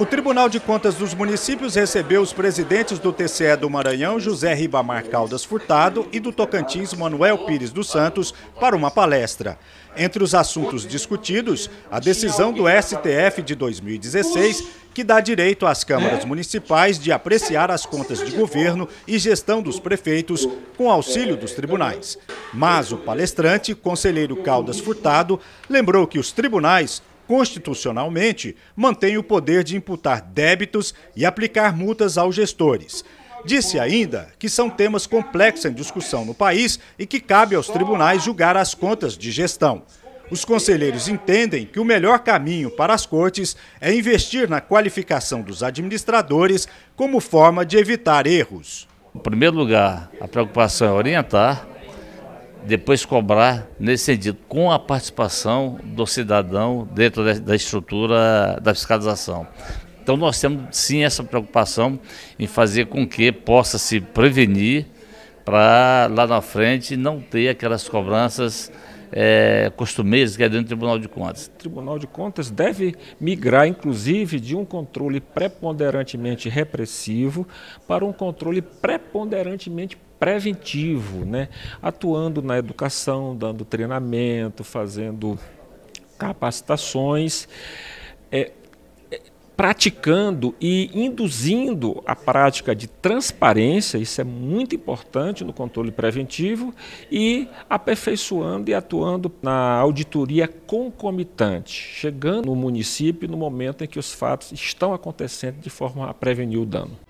O Tribunal de Contas dos Municípios recebeu os presidentes do TCE do Maranhão, José Ribamar Caldas Furtado, e do Tocantins, Manuel Pires dos Santos, para uma palestra. Entre os assuntos discutidos, a decisão do STF de 2016, que dá direito às câmaras municipais de apreciar as contas de governo e gestão dos prefeitos com auxílio dos tribunais. Mas o palestrante, conselheiro Caldas Furtado, lembrou que os tribunais constitucionalmente, mantém o poder de imputar débitos e aplicar multas aos gestores. Disse ainda que são temas complexos em discussão no país e que cabe aos tribunais julgar as contas de gestão. Os conselheiros entendem que o melhor caminho para as cortes é investir na qualificação dos administradores como forma de evitar erros. Em primeiro lugar, a preocupação é orientar depois cobrar nesse sentido, com a participação do cidadão dentro da estrutura da fiscalização. Então nós temos sim essa preocupação em fazer com que possa se prevenir para lá na frente não ter aquelas cobranças é, costumeiras que é dentro do Tribunal de Contas. O Tribunal de Contas deve migrar, inclusive, de um controle preponderantemente repressivo para um controle preponderantemente preventivo, né? atuando na educação, dando treinamento, fazendo capacitações, é, é, praticando e induzindo a prática de transparência, isso é muito importante no controle preventivo, e aperfeiçoando e atuando na auditoria concomitante, chegando no município no momento em que os fatos estão acontecendo de forma a prevenir o dano.